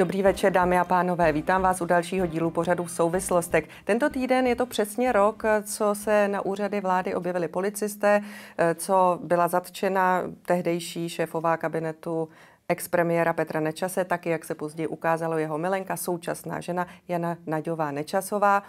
Dobrý večer, dámy a pánové. Vítám vás u dalšího dílu pořadu v souvislostech. Tento týden je to přesně rok, co se na úřady vlády objevili policisté, co byla zatčena tehdejší šéfová kabinetu premiéra Petra Nečase, taky jak se později ukázalo jeho milenka, současná žena Jana Naďová Nečasová.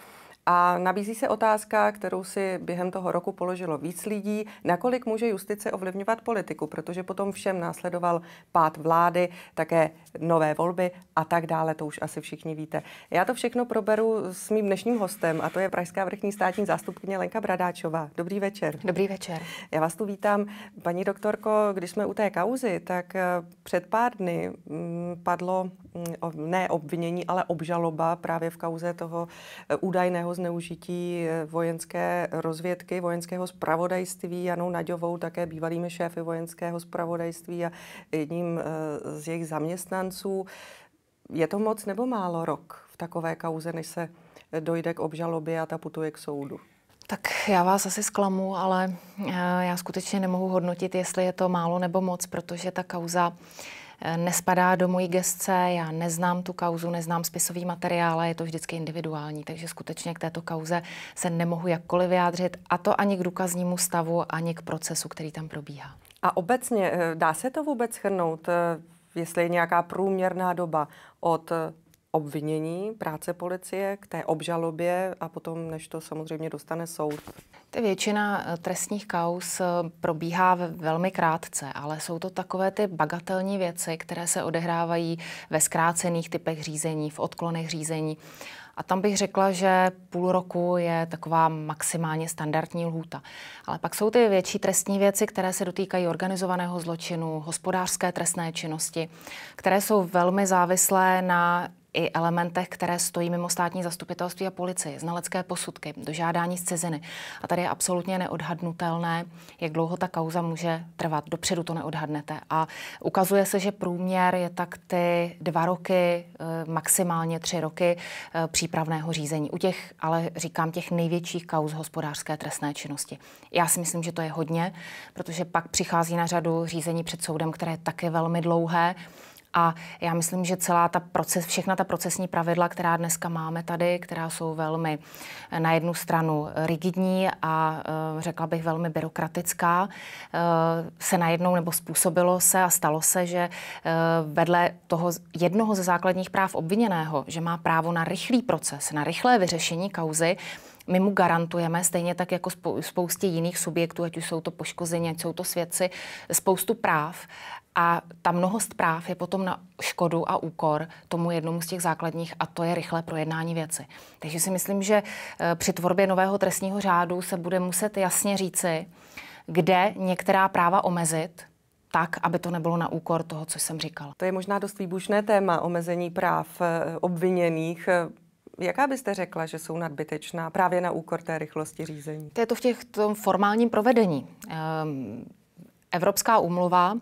A nabízí se otázka, kterou si během toho roku položilo víc lidí, nakolik může justice ovlivňovat politiku, protože potom všem následoval pád vlády, také nové volby a tak dále, to už asi všichni víte. Já to všechno proberu s mým dnešním hostem a to je Pražská vrchní státní zástupkyně Lenka Bradáčová. Dobrý večer. Dobrý večer. Já vás tu vítám. Paní doktorko, když jsme u té kauzy, tak eh, před pár dny mm, padlo mm, ne obvinění, ale obžaloba právě v kauze toho eh, údajného možného zneužití eh, vojenské rozvědky, vojenského spravodajství, Janou Naďovou, také bývalými šéfy vojenského spravodajství a jedním eh, z jejich zaměstnanců. Je to moc nebo málo rok v takové kauze, než se dojde k obžalobě a ta putuje k soudu? Tak já vás asi zklamu, ale eh, já skutečně nemohu hodnotit, jestli je to málo nebo moc, protože ta kauza nespadá do mojí gestce, já neznám tu kauzu, neznám spisový materiál je to vždycky individuální, takže skutečně k této kauze se nemohu jakkoliv vyjádřit a to ani k důkaznímu stavu, ani k procesu, který tam probíhá. A obecně eh, dá se to vůbec hrnout, eh, jestli je nějaká průměrná doba od eh, obvinění, práce policie k té obžalobě a potom, než to samozřejmě dostane soud. Ty většina eh, trestních kaus eh, probíhá velmi krátce, ale jsou to takové ty bagatelní věci, které se odehrávají ve zkrácených typech řízení, v odklonech řízení. A tam bych řekla, že půl roku je taková maximálně standardní lhůta. Ale pak jsou ty větší trestní věci, které se dotýkají organizovaného zločinu, hospodářské trestné činnosti, které jsou velmi závislé na i elementech, které stojí mimo státní zastupitelství a policii, znalecké posudky, dožádání z ciziny. A tady je absolutně neodhadnutelné, jak dlouho ta kauza může trvat. Dopředu to neodhadnete. A ukazuje se, že průměr je tak ty dva roky, eh, maximálně tři roky eh, přípravného řízení. U těch, ale říkám, těch největších kauz hospodářské trestné činnosti. Já si myslím, že to je hodně, protože pak přichází na řadu řízení před soudem, které je také velmi dlouhé. A já myslím, že celá ta proces, všechna ta procesní pravidla, která dneska máme tady, která jsou velmi eh, na jednu stranu rigidní a eh, řekla bych velmi byrokratická, eh, se najednou nebo způsobilo se a stalo se, že vedle toho jednoho ze základních práv obviněného, že má právo na rychlý proces, na rychlé vyřešení kauzy, my mu garantujeme, stejně tak jako spoustě jiných subjektů, ať už jsou to poškození, ať jsou to svědci, spoustu práv. A ta mnohost práv je potom na škodu a úkor tomu jednomu z těch základních, a to je rychlé projednání věci. Takže si myslím, že eh, při tvorbě nového trestního řádu se bude muset jasně říci, kde některá práva omezit, tak, aby to nebylo na úkor toho, co jsem říkal. To je možná dost výbušné téma omezení práv eh, obviněných. Eh, Jaká byste řekla, že jsou nadbytečná právě na úkor té rychlosti řízení? To je to v těch, tom formálním provedení. Ehm, Evropská úmluva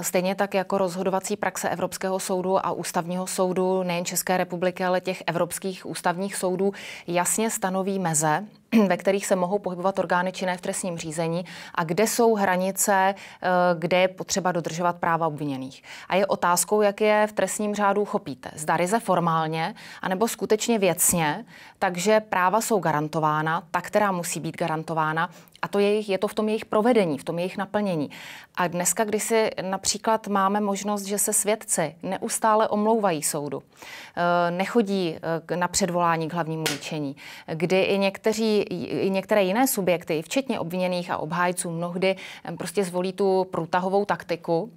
Stejně tak jako rozhodovací praxe Evropského soudu a ústavního soudu nejen České republiky, ale těch evropských ústavních soudů jasně stanoví meze ve kterých se mohou pohybovat orgány činné v trestním řízení a kde jsou hranice, eh, kde je potřeba dodržovat práva obviněných. A je otázkou, jak je v trestním řádu chopíte. Zda ryze formálně, anebo skutečně věcně, takže práva jsou garantována, ta, která musí být garantována, a to je, je to v tom jejich provedení, v tom jejich naplnění. A dneska, když si na například máme možnost, že se svědci neustále omlouvají soudu, eh, nechodí eh, na předvolání k hlavnímu líčení, kdy i, někteří, i některé jiné subjekty, včetně obviněných a obhájců, mnohdy eh, prostě zvolí tu průtahovou taktiku,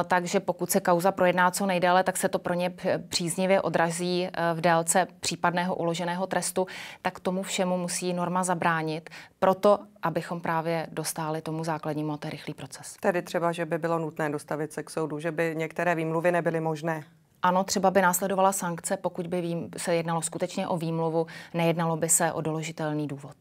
Eh, takže pokud se kauza projedná co nejdéle, tak se to pro ně příznivě odrazí eh, v délce případného uloženého trestu, tak tomu všemu musí norma zabránit. Proto, abychom právě dostali tomu základnímu a to je rychlý proces. Tedy třeba, že by bylo nutné dostavit se k soudu, že by některé výmluvy nebyly možné. Ano, třeba by následovala sankce, pokud by se jednalo skutečně o výmluvu, nejednalo by se o doložitelný důvod.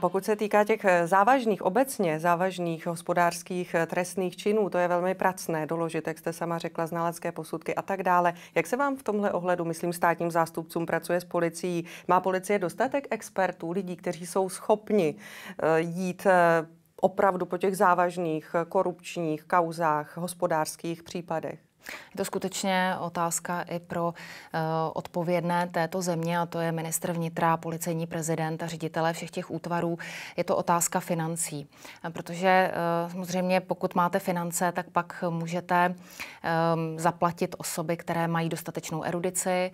Pokud se týká těch eh, závažných, obecně závažných hospodářských eh, trestných činů, to je velmi pracné doložit, jak jste sama řekla, znalecké posudky a tak dále. Jak se vám v tomhle ohledu, myslím, státním zástupcům pracuje s policií? Má policie dostatek expertů, lidí, kteří jsou schopni eh, jít opravdu po těch závažných korupčních kauzách, hospodářských případech? Je to skutečně otázka i pro uh, odpovědné této země, a to je ministr vnitra, policejní prezident a ředitele všech těch útvarů. Je to otázka financí, eh, protože uh, samozřejmě pokud máte finance, tak pak můžete um, zaplatit osoby, které mají dostatečnou erudici,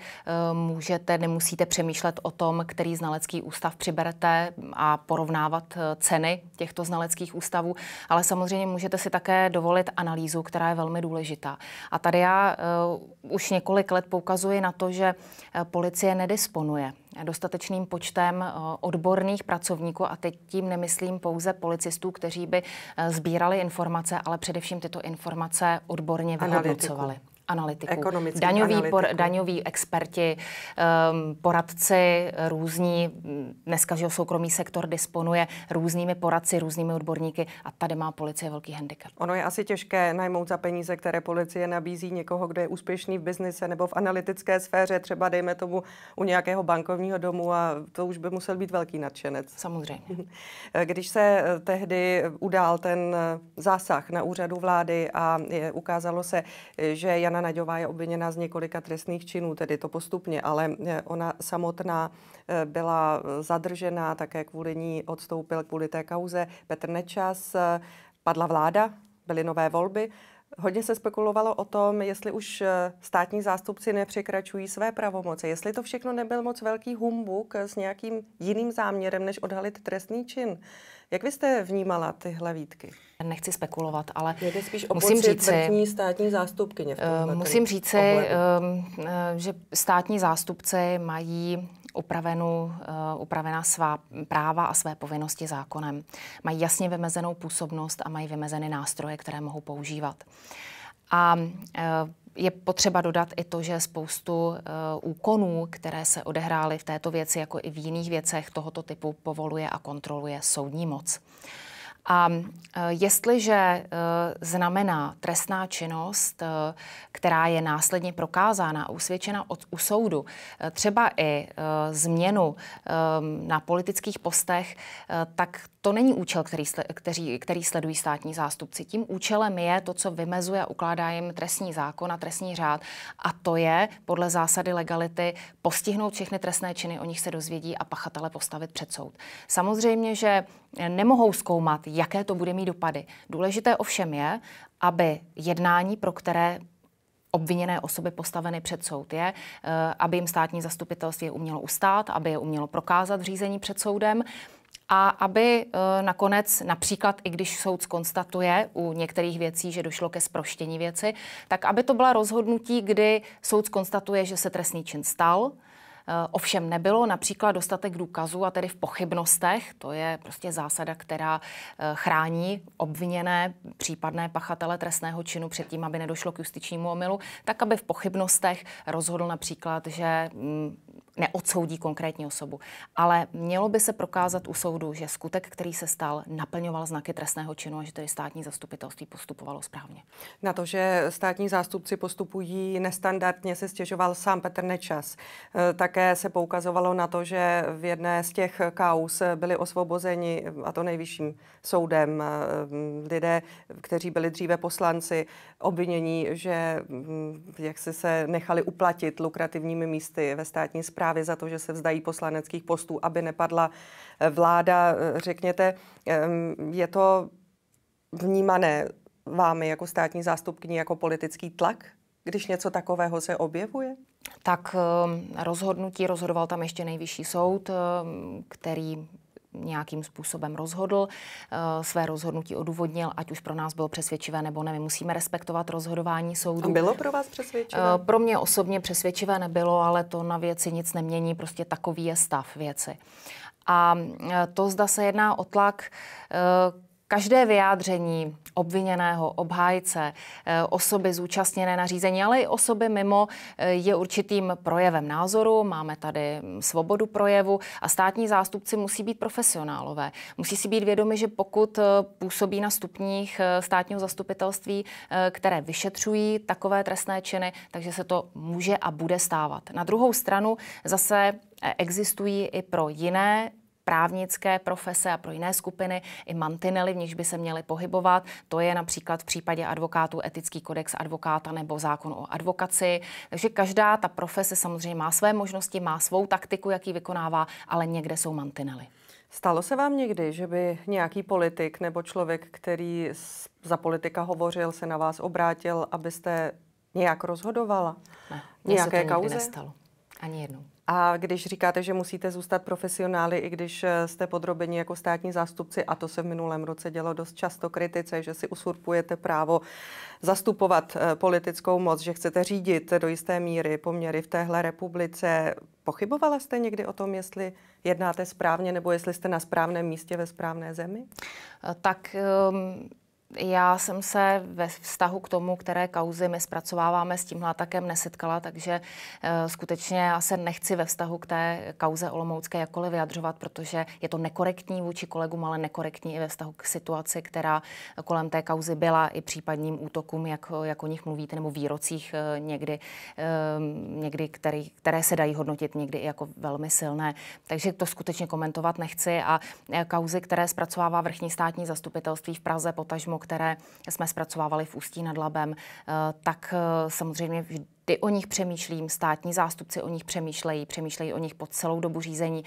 um, můžete, nemusíte přemýšlet o tom, který znalecký ústav přiberete a porovnávat ceny těchto znaleckých ústavů, ale samozřejmě můžete si také dovolit analýzu, která je velmi důležitá. A a tady já uh, už několik let poukazuji na to, že eh, policie nedisponuje dostatečným počtem eh, odborných pracovníků a teď tím nemyslím pouze policistů, kteří by sbírali informace, ale především tyto informace odborně vyhodnocovali analytiků, daňoví, analytiků. Por, daňový experti, um, poradci eh, různí, hm, dneska, že soukromý sektor disponuje různými poradci, různými odborníky a tady má policie velký handicap. Ono je asi těžké najmout za peníze, které policie nabízí někoho, kdo je úspěšný v biznise nebo v analytické sféře, třeba dejme tomu u nějakého bankovního domu a to už by musel být velký nadšenec. Samozřejmě. Eh, když se eh, tehdy udál ten zásah na úřadu vlády a ukázalo se, že Jana Jana Naďová je obviněna z několika trestných činů, tedy to postupně, ale e, ona samotná e, byla zadržena, také kvůli ní odstoupil kvůli té kauze Petr Nečas, e, padla vláda, byly nové volby. Hodně se spekulovalo o tom, jestli už státní zástupci nepřekračují své pravomoce, jestli to všechno nebyl moc velký humbuk s nějakým jiným záměrem, než odhalit trestný čin. Jak vy jste vnímala tyhle výtky? Nechci spekulovat, ale Jde spíš o musím říci, státní zástupkyně. V eh, musím říci, ohledu. Ehm, eh, že státní zástupci mají upravenu, uh, eh, svá práva a své povinnosti zákonem. Mají jasně vymezenou působnost a mají vymezeny nástroje, které mohou používat. A uh, je potřeba dodat i to, že spoustu uh, úkonů, které se odehrály v této věci, jako i v jiných věcech tohoto typu, povoluje a kontroluje soudní moc. A eh, jestliže eh, znamená trestná činnost, která je následně prokázána a usvědčena od, u soudu, třeba i změnu na politických postech, tak to není účel, který, který, který sledují státní zástupci. Tím účelem je to, co vymezuje a ukládá jim trestní zákon a trestní řád. A to je podle zásady legality postihnout všechny trestné činy, o nich se dozvědí a pachatele postavit před soud. Samozřejmě, že nemohou zkoumat, jaké to bude mít dopady. Důležité ovšem je, aby jednání, pro které obviněné osoby postaveny před soud je, eh, aby jim státní zastupitelství je umělo ustát, aby je umělo prokázat v řízení před soudem a aby eh, nakonec například, i když soud konstatuje u některých věcí, že došlo ke sproštění věci, tak aby to byla rozhodnutí, kdy soud konstatuje, že se trestný čin stal, eh, Ovšem nebylo například dostatek důkazů a tedy v pochybnostech, to je prostě zásada, která eh, chrání obviněné případné pachatele trestného činu před tím, aby nedošlo k justičnímu omylu, tak aby v pochybnostech rozhodl například, že mm, neodsoudí konkrétní osobu. Ale mělo by se prokázat u soudu, že skutek, který se stal, naplňoval znaky trestného činu a že tedy státní zastupitelství postupovalo správně. Na to, že státní zástupci postupují nestandardně, se stěžoval sám Petr Nečas. E, také se poukazovalo na to, že v jedné z těch kaus byli osvobozeni, a to nejvyšším soudem, e, lidé, kteří byli dříve poslanci, obvinění, že jak si se nechali uplatit lukrativními místy ve státní správě právě za to, že se vzdají poslaneckých postů, aby nepadla eh, vláda. Eh, řekněte, eh, je to vnímané vámi jako státní zástupkyní jako politický tlak, když něco takového se objevuje? Tak rozhodnutí rozhodoval tam ještě nejvyšší soud, který nějakým způsobem rozhodl, eh, své rozhodnutí odůvodnil, ať už pro nás bylo přesvědčivé nebo ne. My musíme respektovat rozhodování soudu. A bylo pro vás přesvědčivé? Eh, pro mě osobně přesvědčivé nebylo, ale to na věci nic nemění, prostě takový je stav věci. A eh, to, zda se jedná o tlak, Každé vyjádření obviněného, obhájce, eh, osoby zúčastněné na řízení, ale i osoby mimo eh, je určitým projevem názoru. Máme tady hm, svobodu projevu a státní zástupci musí být profesionálové. Musí si být vědomi, že pokud eh, působí na stupních státního zastupitelství, které vyšetřují takové trestné činy, takže se to může a bude stávat. Na druhou stranu zase existují i pro jiné právnické profese a pro jiné skupiny i mantinely, v nichž by se měly pohybovat. To je například v případě advokátů etický kodex advokáta nebo zákon o advokaci. Takže každá ta profese samozřejmě má své možnosti, má svou taktiku, jaký vykonává, ale někde jsou mantinely. Stalo se vám někdy, že by nějaký politik nebo člověk, který za politika hovořil, se na vás obrátil, abyste nějak rozhodovala? Ne, nějaké se to kauze? nestalo. Ani jednou. A když říkáte, že musíte zůstat profesionály, i když eh, jste podrobeni jako státní zástupci, a to se v minulém roce dělo dost často kritice, že si usurpujete právo zastupovat eh, politickou moc, že chcete řídit do jisté míry poměry v téhle republice. Pochybovala jste někdy o tom, jestli jednáte správně nebo jestli jste na správném místě ve správné zemi? Eh, tak um já jsem se ve vztahu k tomu, které kauzy my zpracováváme, s tím, takem nesetkala, takže e, skutečně já se nechci ve vztahu k té kauze Olomoucké jakkoliv vyjadřovat, protože je to nekorektní vůči kolegům, ale nekorektní i ve vztahu k situaci, která kolem té kauzy byla i případným útokům, jak, jak o nich mluvíte, nebo výrocích e, někdy, e, někdy který, které se dají hodnotit někdy i jako velmi silné. Takže to skutečně komentovat nechci a kauzy, které zpracovává vrchní státní zastupitelství v Praze, potažmo písmo, které jsme zpracovávali v Ústí nad Labem, eh, tak eh, samozřejmě vždy o nich přemýšlím, státní zástupci o nich přemýšlejí, přemýšlejí o nich po celou dobu řízení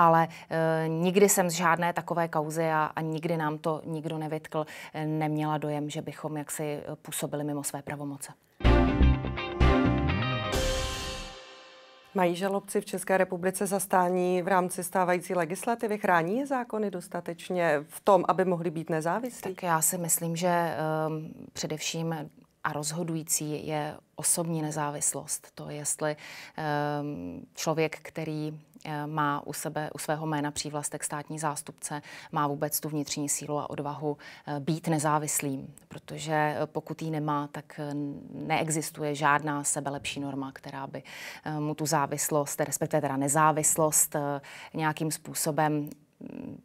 ale e, nikdy jsem z žádné takové kauzy a, a nikdy nám to nikdo nevytkl, neměla dojem, že bychom jaksi působili mimo své pravomoce. Mají žalobci v České republice zastání v rámci stávající legislativy? Chrání je zákony dostatečně v tom, aby mohly být nezávislí? Tak já si myslím, že um, především a rozhodující je osobní nezávislost. To, jestli ehm, člověk, který eh, má u sebe, u svého jména přívlastek státní zástupce, má vůbec tu vnitřní sílu a odvahu eh, být nezávislým, protože eh, pokud ji nemá, tak neexistuje žádná sebelepší norma, která by mu tu závislost, respektive teda nezávislost, nějakým způsobem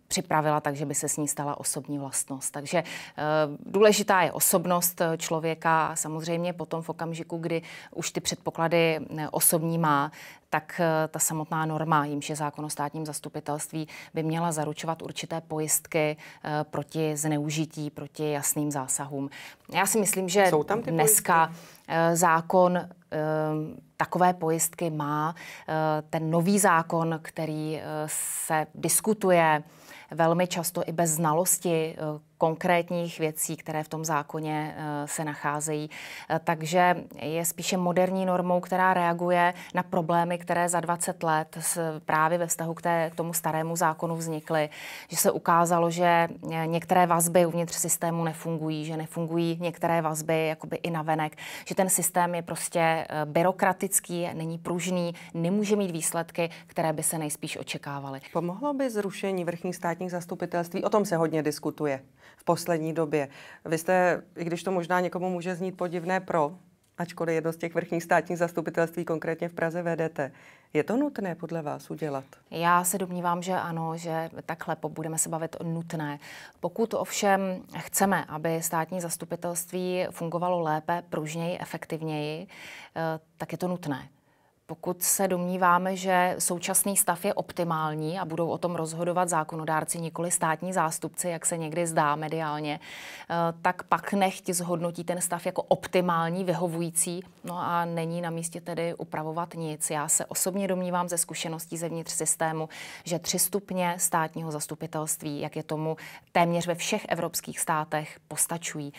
připravila tak, že by se s ní stala osobní vlastnost. Takže eh, důležitá je osobnost eh, člověka. Samozřejmě potom v okamžiku, kdy už ty předpoklady eh, osobní má, tak ta samotná norma, jimž je zákon o státním zastupitelství, by měla zaručovat určité pojistky proti zneužití, proti jasným zásahům. Já si myslím, že dneska pojistky? zákon Ehm, takové pojistky má eh, ten nový zákon, který eh, se diskutuje velmi často i bez znalosti eh, konkrétních věcí, které v tom zákoně eh, se nacházejí. Eh, takže je spíše moderní normou, která reaguje na problémy, které za 20 let právě ve vztahu k, té, k tomu starému zákonu vznikly. Že se ukázalo, že eh, některé vazby uvnitř systému nefungují, že nefungují některé vazby jakoby i navenek, že ten systém je prostě byrokratický, není pružný, nemůže mít výsledky, které by se nejspíš očekávaly. Pomohlo by zrušení vrchních státních zastupitelství? O tom se hodně diskutuje v poslední době. Vy jste, i když to možná někomu může znít podivné pro, ačkoliv jedno z těch vrchních státních zastupitelství, konkrétně v Praze, vedete. Je to nutné podle vás udělat? Já se domnívám, že ano, že takhle budeme se bavit o nutné. Pokud ovšem chceme, aby státní zastupitelství fungovalo lépe, pružněji, efektivněji, eh, tak je to nutné pokud se domníváme, že současný stav je optimální a budou o tom rozhodovat zákonodárci, nikoli státní zástupci, jak se někdy zdá mediálně, eh, tak pak nechť zhodnotí ten stav jako optimální, vyhovující, no a není na místě tedy upravovat nic. Já se osobně domnívám ze zkušeností zevnitř systému, že tři stupně státního zastupitelství, jak je tomu téměř ve všech evropských státech, postačují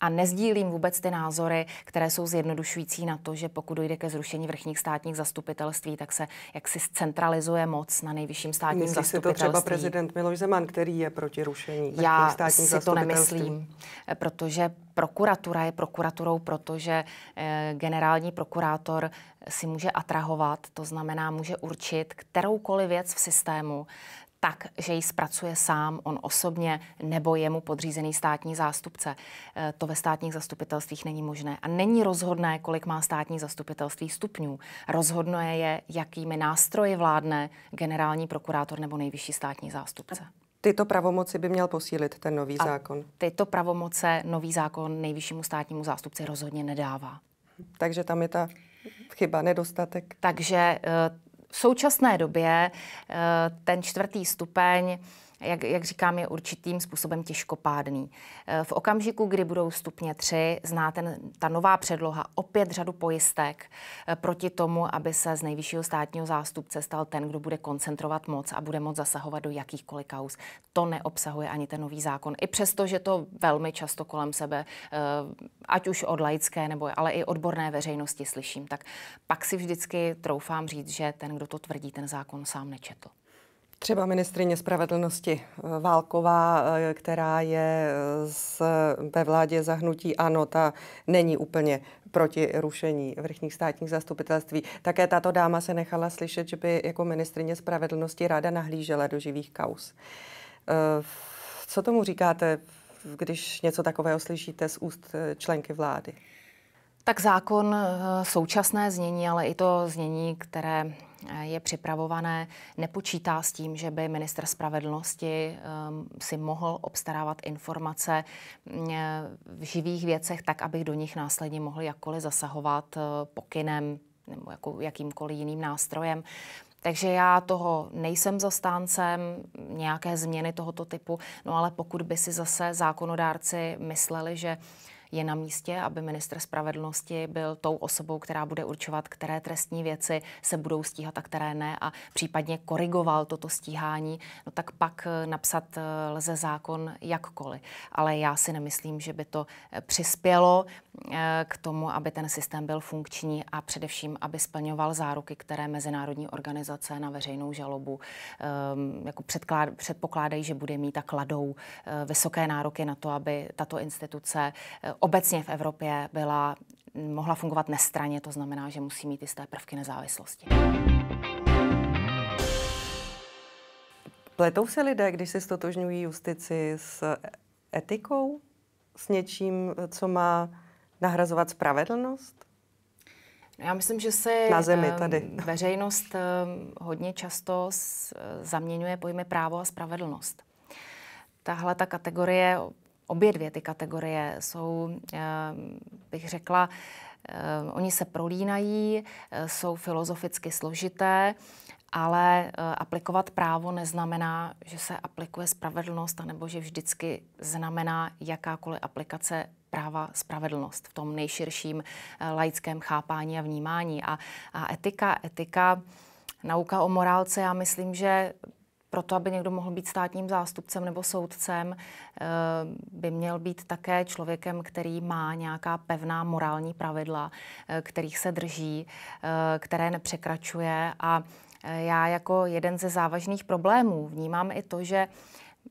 a nezdílím vůbec ty názory, které jsou zjednodušující na to, že pokud dojde ke zrušení vrchních státních zastupitelství, tak se jaksi centralizuje moc na nejvyšším státním Myslí zastupitelství. Myslí si to třeba prezident Miloš Zeman, který je proti rušení Já státních si to nemyslím, protože prokuratura je prokuraturou, protože eh, generální prokurátor si může atrahovat, to znamená, může určit kteroukoliv věc v systému, tak, že ji zpracuje sám on osobně nebo jemu podřízený státní zástupce. Eh, to ve státních zastupitelstvích není možné. A není rozhodné, kolik má státní zastupitelství stupňů. Rozhodné je, jakými nástroji vládne generální prokurátor nebo nejvyšší státní zástupce. Tyto pravomoci by měl posílit ten nový A zákon. Tyto pravomoce nový zákon nejvyššímu státnímu zástupci rozhodně nedává. Takže tam je ta chyba, nedostatek. Takže eh, v současné době eh, ten čtvrtý stupeň jak, jak říkám, je určitým způsobem těžkopádný. Eh, v okamžiku, kdy budou stupně 3, zná ten, ta nová předloha opět řadu pojistek eh, proti tomu, aby se z nejvyššího státního zástupce stal ten, kdo bude koncentrovat moc a bude moc zasahovat do jakýchkoliv kaus. To neobsahuje ani ten nový zákon. I přesto, že to velmi často kolem sebe, eh, ať už od laické, nebo ale i odborné veřejnosti slyším, tak pak si vždycky troufám říct, že ten, kdo to tvrdí, ten zákon sám nečetl. Třeba ministrině spravedlnosti eh, Válková, eh, která je eh, z, ve vládě zahnutí ANO, ta není úplně proti rušení vrchních státních zastupitelství. Také tato dáma se nechala slyšet, že by jako ministrině spravedlnosti ráda nahlížela do živých kaus. Co tomu říkáte, když něco takového slyšíte z úst členky vlády? Tak zákon eh, současné znění, ale i to znění, které eh, je připravované, nepočítá s tím, že by minister spravedlnosti eh, si mohl obstarávat informace v živých věcech tak, aby do nich následně mohl jakkoliv zasahovat pokynem nebo jako, jakýmkoliv jiným nástrojem. Takže já toho nejsem zastáncem, nějaké změny tohoto typu, no ale pokud by si zase zákonodárci mysleli, že uh, je na místě, aby minister spravedlnosti byl tou osobou, která bude určovat, které trestní věci se budou stíhat a které ne a případně korigoval toto stíhání, no tak pak eh, napsat eh, lze zákon jakkoliv. Ale já si nemyslím, že by to eh, přispělo k tomu, aby ten systém byl funkční a především, aby splňoval záruky, které mezinárodní organizace na veřejnou žalobu ehm, jako předpokládají, že bude mít a kladou vysoké nároky na to, aby tato instituce obecně v Evropě byla, mohla fungovat nestraně, to znamená, že musí mít jisté prvky nezávislosti. Pletou se lidé, když se stotožňují justici s etikou, s něčím, co má nahrazovat spravedlnost? No, já myslím, že se na zemi ehm, tady. veřejnost ehm, hodně často e, zaměňuje pojmy právo a spravedlnost. Tahle ta kategorie obě dvě ty kategorie jsou, eh, bych řekla, eh, oni se prolínají, eh, jsou filozoficky složité, ale aplikovat právo neznamená, že se aplikuje spravedlnost, anebo že vždycky znamená jakákoliv aplikace práva spravedlnost v tom nejširším laickém chápání a vnímání. A, a etika, etika, nauka o morálce, já myslím, že proto, aby někdo mohl být státním zástupcem nebo soudcem, eh, by měl být také člověkem, který má nějaká pevná morální pravidla, eh, kterých se drží, eh, které nepřekračuje. A já jako jeden ze závažných problémů vnímám i to, že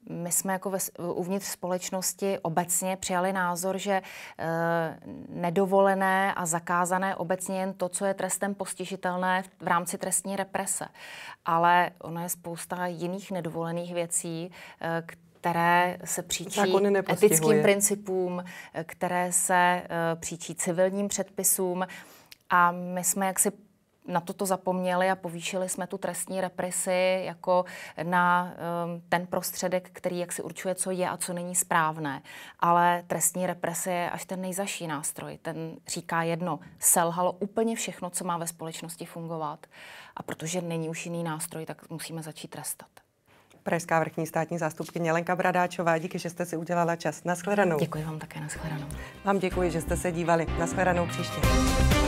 my jsme jako ve, uvnitř společnosti obecně přijali názor, že e, nedovolené a zakázané obecně jen to, co je trestem postižitelné v, v rámci trestní represe. Ale ono je spousta jiných nedovolených věcí, e, které se příčí etickým principům, eh, které se e, příčí civilním předpisům. A my jsme jaksi na toto zapomněli a povýšili jsme tu trestní represi jako na um, ten prostředek, který jak si určuje, co je a co není správné. Ale trestní represe je až ten nejzaší nástroj. Ten říká jedno, selhalo úplně všechno, co má ve společnosti fungovat. A protože není už jiný nástroj, tak musíme začít trestat. Pražská vrchní státní zástupkyně Lenka Bradáčová, díky, že jste si udělala čas. Naschledanou. Děkuji vám také, naschledanou. Vám děkuji, že jste se dívali. Naschledanou příště.